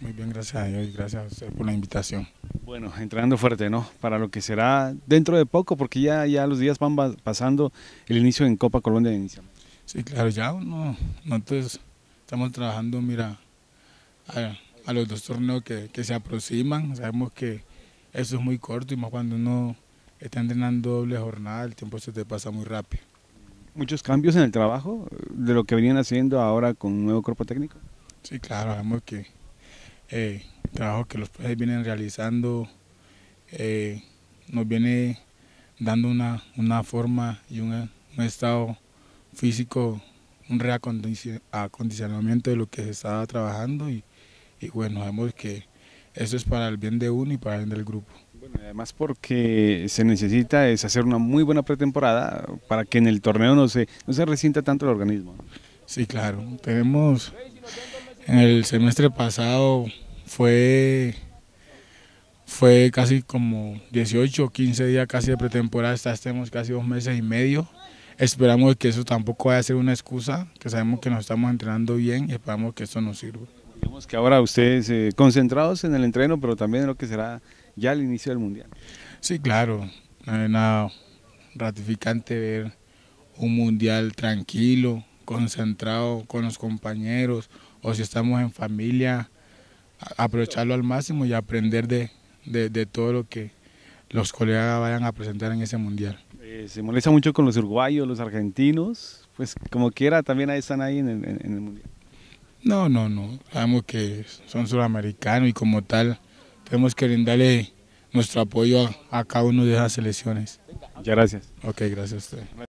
Muy bien, gracias a Dios y gracias a usted por la invitación. Bueno, entrenando fuerte, ¿no? Para lo que será dentro de poco, porque ya, ya los días van pasando el inicio en Copa Colombia. Inicia. Sí, claro, ya uno, nosotros estamos trabajando, mira, a, los dos torneos que, que, se aproximan. Sabemos que eso es muy corto y más cuando uno está entrenando doble jornada, el tiempo se te pasa muy rápido. ¿Muchos cambios en el trabajo eh, de lo que venían haciendo ahora con un nuevo cuerpo técnico? Sí, claro, sabemos que eh, trabajo que los profes vienen realizando, eh, nos viene dando una, forma y un estado físico, un reacondicionamiento de lo que se estaba trabajando y, bueno, vemos que eso es para el bien de uno y para el bien del grupo. además porque se necesita es hacer una muy buena pretemporada para que en el torneo no se, no se resienta tanto el organismo. Sí, claro. Tenemos en el semestre pasado fue, fue casi como 18, o 15 días casi de pretemporada, hasta estemos casi dos meses y medio. Esperamos que eso tampoco vaya a ser una excusa, que sabemos que nos estamos entrenando bien y esperamos que esto nos sirva. Vemos que ahora ustedes eh, concentrados en el entreno, pero también en lo que será ya el inicio del Mundial. Sí, claro, no nada ratificante ver un Mundial tranquilo, concentrado con los compañeros, o si estamos en familia, aprovecharlo al máximo y aprender de, todo lo que los colegas vayan a presentar en ese mundial. Eh, se molesta mucho con los uruguayos, los argentinos, pues como quiera también están ahí en el, mundial. No, no, no, sabemos que son sudamericanos y como tal tenemos que brindarle nuestro apoyo a, cada una de esas selecciones. Muchas gracias. Ok, gracias a usted.